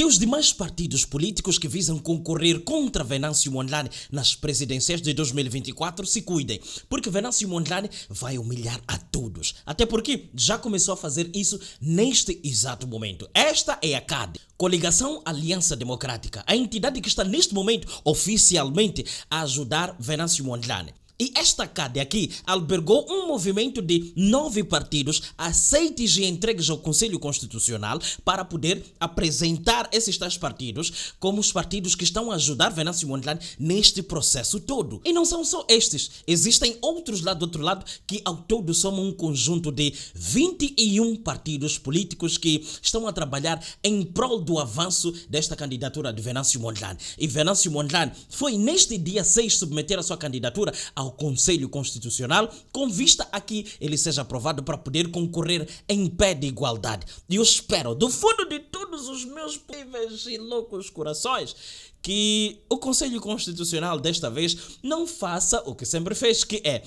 que os demais partidos políticos que visam concorrer contra Venâncio Mondlane nas presidenciais de 2024 se cuidem, porque Venâncio Mondlane vai humilhar a todos. Até porque já começou a fazer isso neste exato momento. Esta é a CAD. Coligação Aliança Democrática, a entidade que está neste momento oficialmente a ajudar Venâncio Mondlane. E esta CAD aqui albergou um movimento de nove partidos aceites e entregues ao Conselho Constitucional para poder apresentar esses tais partidos como os partidos que estão a ajudar Venâncio Mondlane neste processo todo. E não são só estes, existem outros lá do outro lado que ao todo somam um conjunto de 21 partidos políticos que estão a trabalhar em prol do avanço desta candidatura de Venâncio Mondlane. E Venâncio Mondlane foi neste dia 6 submeter a sua candidatura ao ao Conselho Constitucional, com vista a que ele seja aprovado para poder concorrer em pé de igualdade. E eu espero, do fundo de todos os meus píveis e loucos corações, que o Conselho Constitucional desta vez não faça o que sempre fez, que é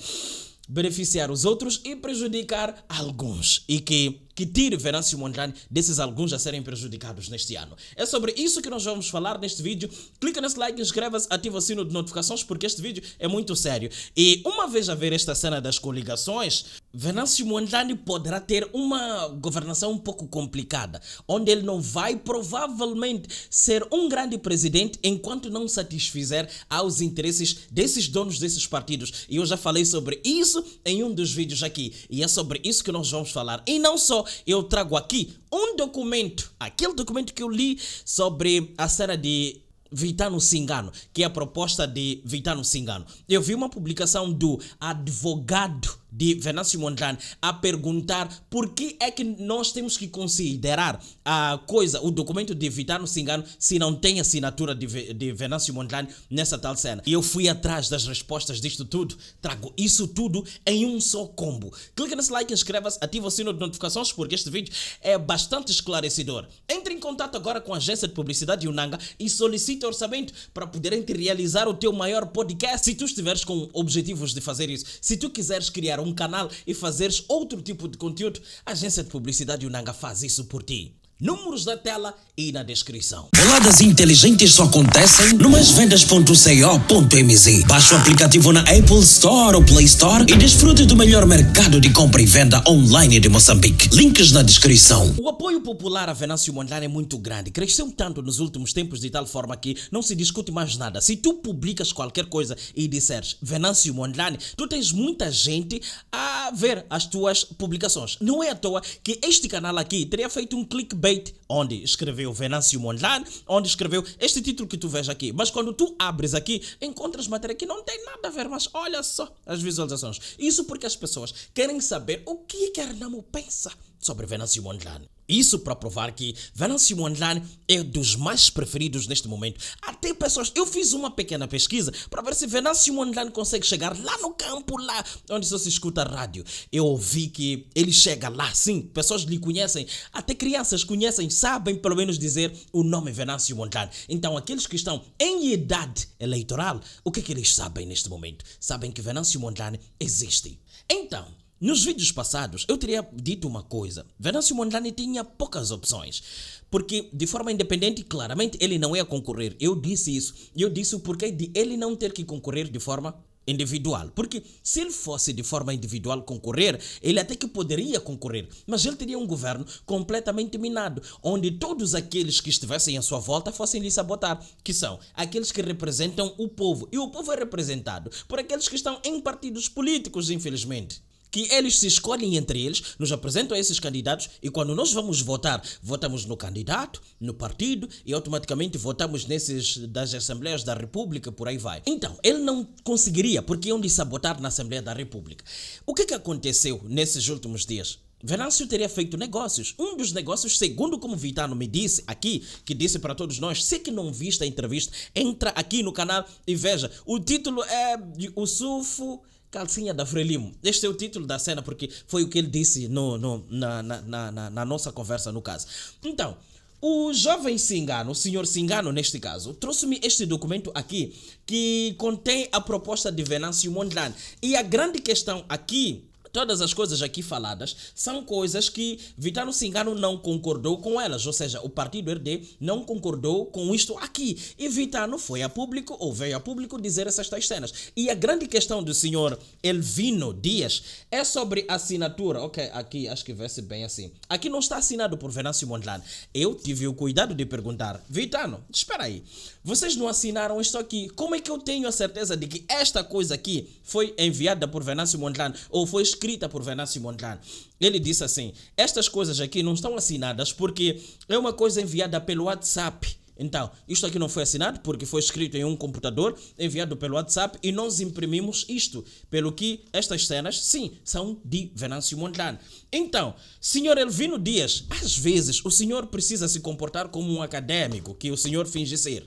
beneficiar os outros e prejudicar alguns. E que que tire Venâncio Mondlane desses alguns a serem prejudicados neste ano. É sobre isso que nós vamos falar neste vídeo. Clica nesse like, inscreva-se, ativa o sino de notificações porque este vídeo é muito sério. E uma vez a ver esta cena das coligações, Venâncio Mondlane poderá ter uma governação um pouco complicada, onde ele não vai provavelmente ser um grande presidente enquanto não satisfizer aos interesses desses donos desses partidos. E eu já falei sobre isso em um dos vídeos aqui. E é sobre isso que nós vamos falar. E não só eu trago aqui um documento, aquele documento que eu li sobre a cena de Vitano Singano, que é a proposta de Vitano Singano. Eu vi uma publicação do advogado de Venâncio Simões a perguntar por que é que nós temos que considerar a coisa, o documento de Vitano Singano, se não tem assinatura de, de Fernando Simões nessa tal cena. E eu fui atrás das respostas disto tudo, trago isso tudo em um só combo. Clica nesse like, inscreva-se, ativa o sino de notificações, porque este vídeo é bastante esclarecedor. Entre em contato agora com a agência de publicidade Unanga e solicite orçamento para poderem te realizar o teu maior podcast. Se tu estiveres com objetivos de fazer isso, se tu quiseres criar um canal e fazeres outro tipo de conteúdo, a agência de publicidade Unanga faz isso por ti números da tela e na descrição. Boladas inteligentes só acontecem no maisvendas.co.mz. Baixe o aplicativo na Apple Store ou Play Store e desfrute do melhor mercado de compra e venda online de Moçambique. Links na descrição. O apoio popular a Venâncio Mondlane é muito grande. Cresceu tanto nos últimos tempos de tal forma que não se discute mais nada. Se tu publicas qualquer coisa e disseres Venâncio Mondlane, tu tens muita gente a ver as tuas publicações. Não é à toa que este canal aqui teria feito um clickbait Gate, onde escreveu Venâncio Mondlane, onde escreveu este título que tu vês aqui. Mas quando tu abres aqui, encontras matéria que não tem nada a ver, mas olha só as visualizações. Isso porque as pessoas querem saber o que é Arnamo pensa sobre Venâncio Mondlane. Isso para provar que Venâncio Mondlane é dos mais preferidos neste momento. Até ah, pessoas, eu fiz uma pequena pesquisa para ver se Venâncio Mondlane consegue chegar lá no campo, lá onde só se escuta a rádio. Eu ouvi que ele chega lá, sim, pessoas lhe conhecem, até crianças conhecem, sabem pelo menos dizer o nome Venâncio Mondlane. Então, aqueles que estão em idade eleitoral, o que é que eles sabem neste momento? Sabem que Venâncio Mondlane existe. Então, nos vídeos passados, eu teria dito uma coisa. Venâncio Mondlane tinha poucas opções. Porque, de forma independente, claramente ele não ia concorrer. Eu disse isso. E eu disse o porquê de ele não ter que concorrer de forma individual. Porque se ele fosse de forma individual concorrer, ele até que poderia concorrer, mas ele teria um governo completamente minado, onde todos aqueles que estivessem à sua volta fossem lhe sabotar, que são aqueles que representam o povo. E o povo é representado por aqueles que estão em partidos políticos, infelizmente que eles se escolhem entre eles, nos apresentam esses candidatos e quando nós vamos votar, votamos no candidato, no partido e automaticamente votamos nesses das Assembleias da República, por aí vai. Então, ele não conseguiria porque iam de sabotar na Assembleia da República. O que, é que aconteceu nesses últimos dias? Venâncio teria feito negócios. Um dos negócios, segundo como Vitano me disse aqui, que disse para todos nós, se que não viste a entrevista, entra aqui no canal e veja. O título é O Sufo Calcinha da Frelimo. Este é o título da cena, porque foi o que ele disse no, no na, na, na, na nossa conversa, no caso. Então, o jovem Singano, o senhor Singano neste caso, trouxe-me este documento aqui que contém a proposta de Venâncio Mondlane. E a grande questão aqui Todas as coisas aqui faladas são coisas que Vitano Singano não concordou com elas, ou seja, o partido RD não concordou com isto aqui. E Vitano foi a público ou veio a público dizer essas tais cenas. E a grande questão do senhor Elvino Dias é sobre assinatura. Ok, aqui acho que vê-se bem assim. Aqui não está assinado por Venâncio Mondlane. Eu tive o cuidado de perguntar, Vitano, espera aí, vocês não assinaram isto aqui? Como é que eu tenho a certeza de que esta coisa aqui foi enviada por Venâncio Mondlane ou foi escrita? escrita por Venâncio Mondlane. Ele disse assim: estas coisas aqui não estão assinadas porque é uma coisa enviada pelo WhatsApp. Então, isto aqui não foi assinado porque foi escrito em um computador, enviado pelo WhatsApp e nós imprimimos isto. Pelo que estas cenas, sim, são de Venâncio Mondlane. Então, senhor Elvino Dias, às vezes o senhor precisa se comportar como um acadêmico que o senhor finge ser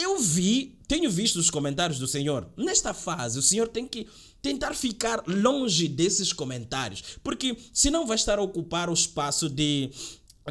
eu vi, tenho visto os comentários do senhor. Nesta fase, o senhor tem que tentar ficar longe desses comentários, porque senão vai estar a ocupar o espaço de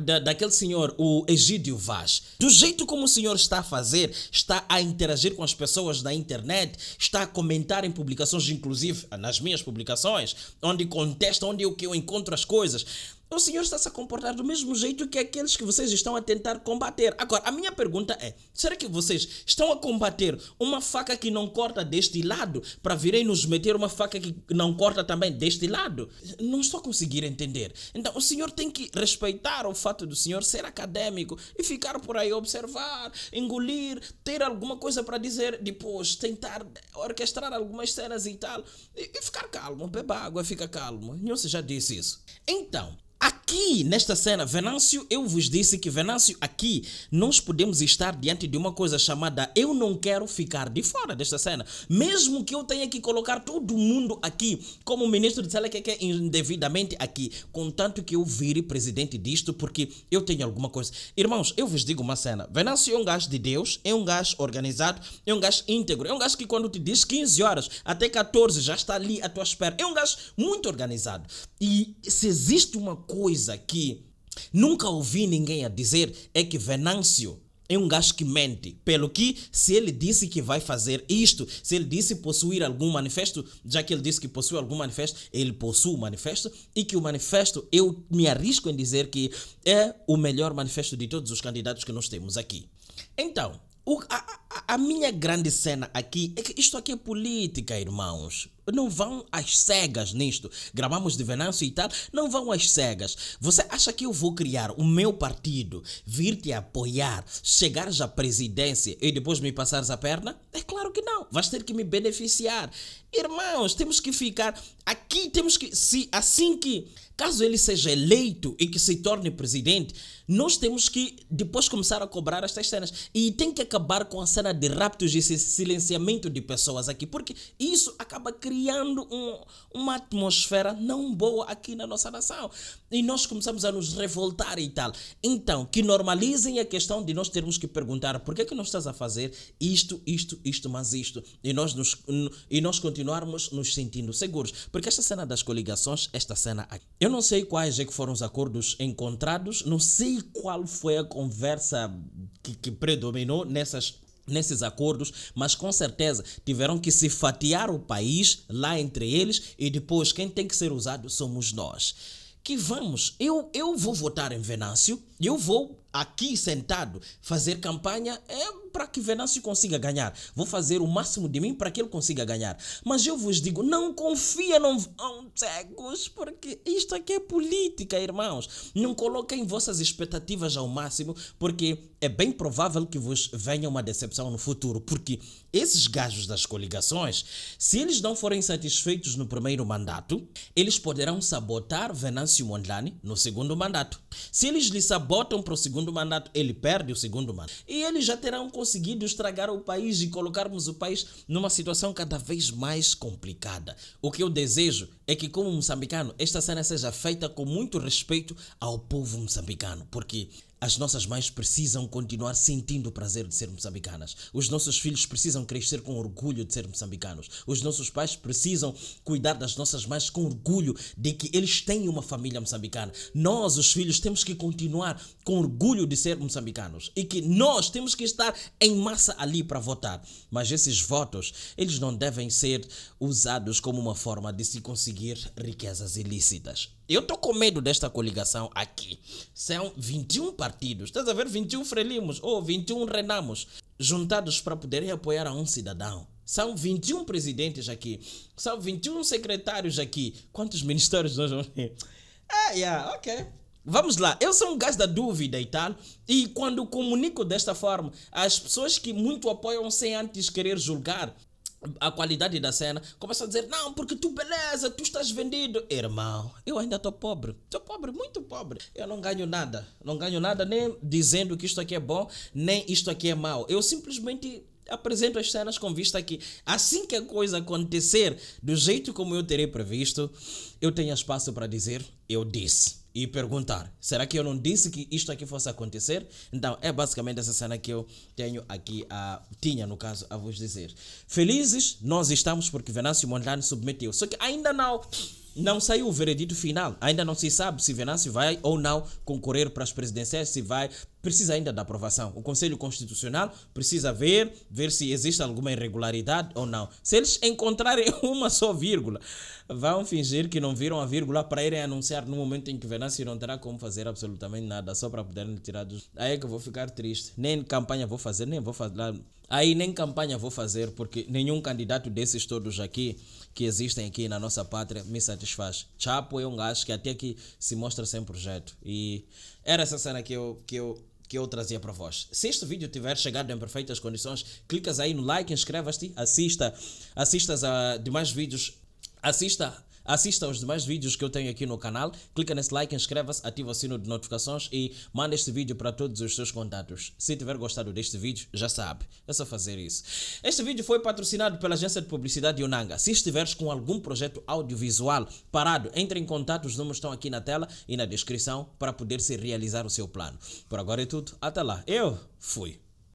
da, daquele senhor, o Egídio Vaz. Do jeito como o senhor está a fazer, está a interagir com as pessoas na internet, está a comentar em publicações, inclusive nas minhas publicações, onde contesta, onde eu, que eu encontro as coisas o senhor está se a comportar do mesmo jeito que aqueles que vocês estão a tentar combater. Agora, a minha pergunta é: será que vocês estão a combater uma faca que não corta deste lado para virem nos meter uma faca que não corta também deste lado? Não estou a conseguir entender. Então, o senhor tem que respeitar o fato do senhor ser acadêmico e ficar por aí observar, engolir, ter alguma coisa para dizer, depois tentar orquestrar algumas cenas e tal, e, e ficar calmo, beba água, fica calmo. Não já disse isso. Então, Aqui, nesta cena, Venâncio, eu vos disse que Venâncio, aqui, nós podemos estar diante de uma coisa chamada eu não quero ficar de fora desta cena. Mesmo que eu tenha que colocar todo mundo aqui, como ministro de Sala que é indevidamente aqui, contanto que eu vire presidente disto, porque eu tenho alguma coisa. Irmãos, eu vos digo uma cena. Venâncio é um gajo de Deus, é um gajo organizado, é um gajo íntegro, é um gajo que quando te diz 15 horas até 14 já está ali à tua espera. É um gajo muito organizado. E se existe uma coisa que nunca ouvi ninguém a dizer é que Venâncio é um gajo que mente. Pelo que, se ele disse que vai fazer isto, se ele disse possuir algum manifesto, já que ele disse que possui algum manifesto, ele possui o manifesto e que o manifesto, eu me arrisco em dizer que é o melhor manifesto de todos os candidatos que nós temos aqui. Então, o, a, a, a minha grande cena aqui é que isto aqui é política, irmãos não vão às cegas nisto. Gravamos de Venâncio e tal, não vão às cegas. Você acha que eu vou criar o meu partido, vir te apoiar, chegares à presidência e depois me passares a perna? É claro que não. Vais ter que me beneficiar. Irmãos, temos que ficar aqui, temos que se assim que caso ele seja eleito e que se torne presidente, nós temos que depois começar a cobrar estas cenas. E tem que acabar com a cena de raptos e silenciamento de pessoas aqui, porque isso acaba criando criando um, uma atmosfera não boa aqui na nossa nação. E nós começamos a nos revoltar e tal. Então, que normalizem a questão de nós termos que perguntar por que é que nós estás a fazer isto, isto, isto, mas isto. E nós, nos, e nós continuarmos nos sentindo seguros. Porque esta cena das coligações, esta cena aqui. Eu não sei quais é que foram os acordos encontrados, não sei qual foi a conversa que, que predominou nessas nesses acordos, mas com certeza tiveram que se fatiar o país lá entre eles e depois quem tem que ser usado somos nós. Que vamos, eu, eu vou votar em Venâncio, eu vou aqui sentado, fazer campanha é para que Venâncio consiga ganhar. Vou fazer o máximo de mim para que ele consiga ganhar. Mas eu vos digo, não confia, não vão cegos, porque isto aqui é política, irmãos. Não coloquem vossas expectativas ao máximo, porque é bem provável que vos venha uma decepção no futuro, porque esses gajos das coligações, se eles não forem satisfeitos no primeiro mandato, eles poderão sabotar Venâncio Mondlane no segundo mandato. Se eles lhe sabotam para o segundo segundo mandato, ele perde o segundo mandato. E eles já terão conseguido estragar o país e colocarmos o país numa situação cada vez mais complicada. O que eu desejo é que, como moçambicano, esta cena seja feita com muito respeito ao povo moçambicano, porque as nossas mães precisam continuar sentindo o prazer de ser moçambicanas. Os nossos filhos precisam crescer com orgulho de ser moçambicanos. Os nossos pais precisam cuidar das nossas mães com orgulho de que eles têm uma família moçambicana. Nós, os filhos, temos que continuar com orgulho de ser moçambicanos e que nós temos que estar em massa ali para votar. Mas esses votos, eles não devem ser usados como uma forma de se conseguir riquezas ilícitas. Eu estou com medo desta coligação aqui. São 21 partidos, estás a ver? 21 frelimos ou 21 renamos juntados para poderem apoiar a um cidadão. São 21 presidentes aqui, são 21 secretários aqui. Quantos ministérios nós vamos ter? Ah, yeah, ok. Vamos lá, eu sou um gajo da dúvida e tal, e quando comunico desta forma, as pessoas que muito apoiam sem antes querer julgar, a qualidade da cena, começa a dizer: Não, porque tu, beleza, tu estás vendido. Irmão, eu ainda estou pobre. Estou pobre, muito pobre. Eu não ganho nada. Não ganho nada nem dizendo que isto aqui é bom, nem isto aqui é mau. Eu simplesmente apresento as cenas com vista que assim que a coisa acontecer do jeito como eu terei previsto, eu tenho espaço para dizer: Eu disse e perguntar: será que eu não disse que isto aqui fosse acontecer? Então é basicamente essa cena que eu tenho aqui, a, tinha no caso, a vos dizer. Felizes nós estamos porque Venâncio Mondlane submeteu, só que ainda não não saiu o veredito final. Ainda não se sabe se Venâncio vai ou não concorrer para as presidenciais, se vai. Precisa ainda da aprovação. O Conselho Constitucional precisa ver, ver se existe alguma irregularidade ou não. Se eles encontrarem uma só vírgula, vão fingir que não viram a vírgula para irem anunciar no momento em que Venâncio não terá como fazer absolutamente nada, só para poderem tirar dos. Aí é que eu vou ficar triste. Nem campanha vou fazer, nem vou falar Aí nem campanha vou fazer, porque nenhum candidato desses todos aqui que existem aqui na nossa pátria me satisfaz. Chapo é um gajo que até aqui se mostra sem projeto. E era essa cena que eu, que eu, que eu trazia para vós. Se este vídeo tiver chegado em perfeitas condições, clicas aí no like, inscrevas-te, assista, assistas a demais vídeos, assista Assista aos demais vídeos que eu tenho aqui no canal, clica nesse like, inscreva-se, ativa o sino de notificações e manda este vídeo para todos os seus contatos. Se tiver gostado deste vídeo, já sabe, é só fazer isso. Este vídeo foi patrocinado pela agência de publicidade Yonanga. Se estiveres com algum projeto audiovisual parado, entre em contato, os números estão aqui na tela e na descrição para poder se realizar o seu plano. Por agora é tudo, até lá. Eu fui.